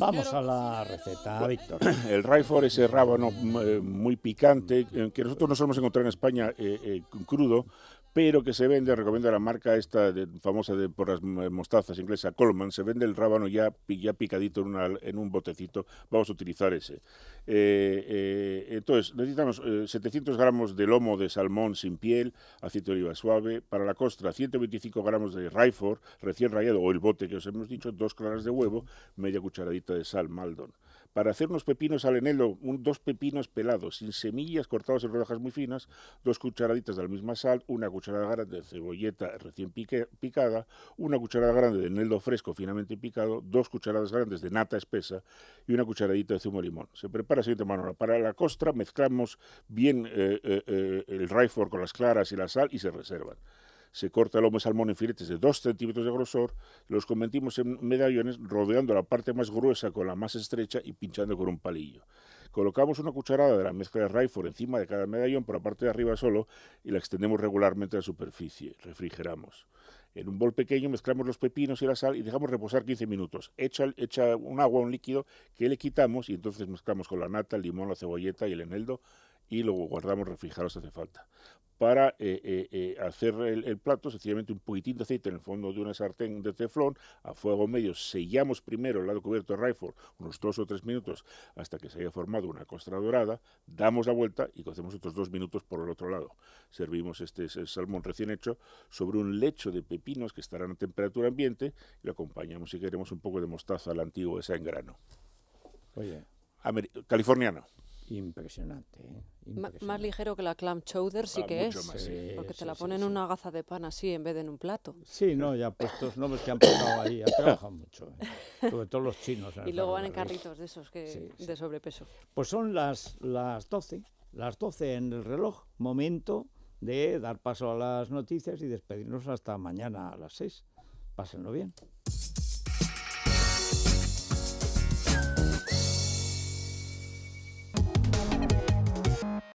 Vamos a la receta, Víctor. El es ese rábano eh, muy picante, eh, que nosotros no solemos encontrar en España eh, crudo, pero que se vende, recomiendo la marca esta famosa de, por las mostazas inglesa, Coleman, se vende el rábano ya, ya picadito en, en un botecito, vamos a utilizar ese. Eh, eh, entonces, necesitamos 700 eh, gramos de lomo de salmón sin piel, aceite de oliva suave, para la costra 125 gramos de raifor recién rayado o el bote que os hemos dicho, dos claras de huevo, media cucharadita de sal, maldon para hacer unos pepinos al eneldo, un, dos pepinos pelados, sin semillas, cortados en rodajas muy finas, dos cucharaditas de la misma sal, una cucharada grande de cebolleta recién picada, una cucharada grande de eneldo fresco finamente picado, dos cucharadas grandes de nata espesa y una cucharadita de zumo de limón. Se prepara la siguiente manera. Para la costra mezclamos bien eh, eh, eh, el raifort con las claras y la sal y se reservan se corta el lomo salmón en filetes de 2 centímetros de grosor, los convertimos en medallones rodeando la parte más gruesa con la más estrecha y pinchando con un palillo. Colocamos una cucharada de la mezcla de rifle encima de cada medallón por la parte de arriba solo y la extendemos regularmente a la superficie. Refrigeramos. En un bol pequeño mezclamos los pepinos y la sal y dejamos reposar 15 minutos. Echa, un agua, un líquido que le quitamos y entonces mezclamos con la nata, el limón, la cebolleta y el eneldo y luego guardamos refrigerado si hace falta. Para eh, eh, eh, hacer el, plato, sencillamente un poquitín de aceite en el fondo de una sartén de teflón, a fuego medio, sellamos primero el lado cubierto de rifle, unos dos o tres minutos hasta que se haya formado una costra dorada, damos la vuelta y cocemos otros dos minutos por el otro lado. Servimos este, salmón recién hecho sobre un lecho de pepinos que estarán a temperatura ambiente y lo acompañamos, si queremos, un poco de mostaza al antiguo, esa en grano. Oye. californiano. Impresionante, ¿eh? Más ligero que la clam chowder sí ah, que es, porque te la ponen en una gaza de pan así en vez de en un plato. Sí, no, ya puestos no, pues que han pasado ahí, han trabajado mucho, ¿eh? sobre todo los chinos. Y luego van en carritos de esos que de sobrepeso. Pues son las, las 12, las 12 en el reloj, momento de dar paso a las noticias y despedirnos hasta mañana a las 6. Pásenlo bien.